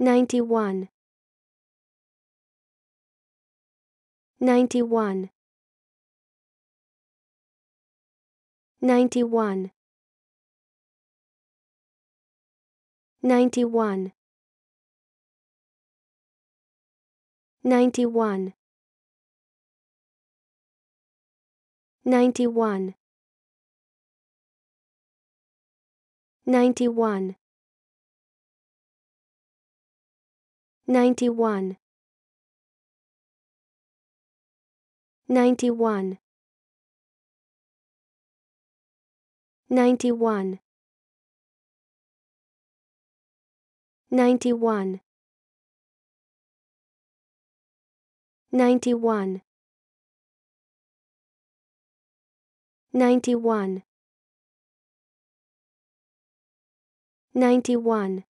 91 91 91 91 91 91 91 91 91 91 91 91 91 91